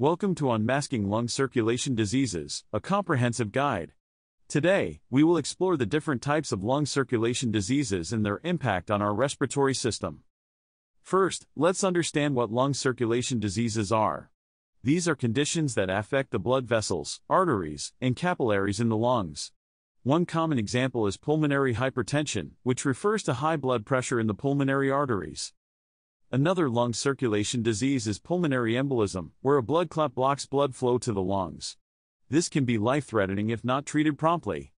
Welcome to Unmasking Lung Circulation Diseases, a comprehensive guide. Today, we will explore the different types of lung circulation diseases and their impact on our respiratory system. First, let's understand what lung circulation diseases are. These are conditions that affect the blood vessels, arteries, and capillaries in the lungs. One common example is pulmonary hypertension, which refers to high blood pressure in the pulmonary arteries. Another lung circulation disease is pulmonary embolism, where a blood clot blocks blood flow to the lungs. This can be life threatening if not treated promptly.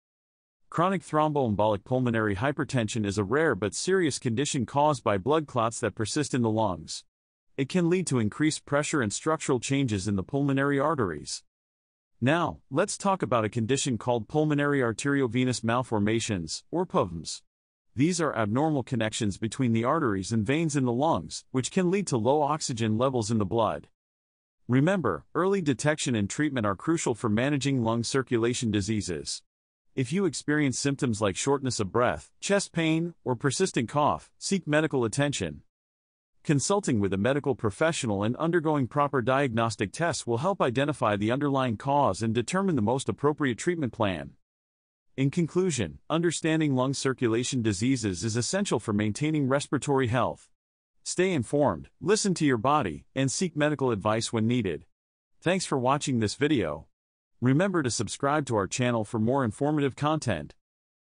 Chronic thromboembolic pulmonary hypertension is a rare but serious condition caused by blood clots that persist in the lungs. It can lead to increased pressure and structural changes in the pulmonary arteries. Now, let's talk about a condition called pulmonary arteriovenous malformations, or PAVMs. These are abnormal connections between the arteries and veins in the lungs, which can lead to low oxygen levels in the blood. Remember, early detection and treatment are crucial for managing lung circulation diseases. If you experience symptoms like shortness of breath, chest pain, or persistent cough, seek medical attention. Consulting with a medical professional and undergoing proper diagnostic tests will help identify the underlying cause and determine the most appropriate treatment plan. In conclusion, understanding lung circulation diseases is essential for maintaining respiratory health. Stay informed, listen to your body, and seek medical advice when needed. Thanks for watching this video. Remember to subscribe to our channel for more informative content.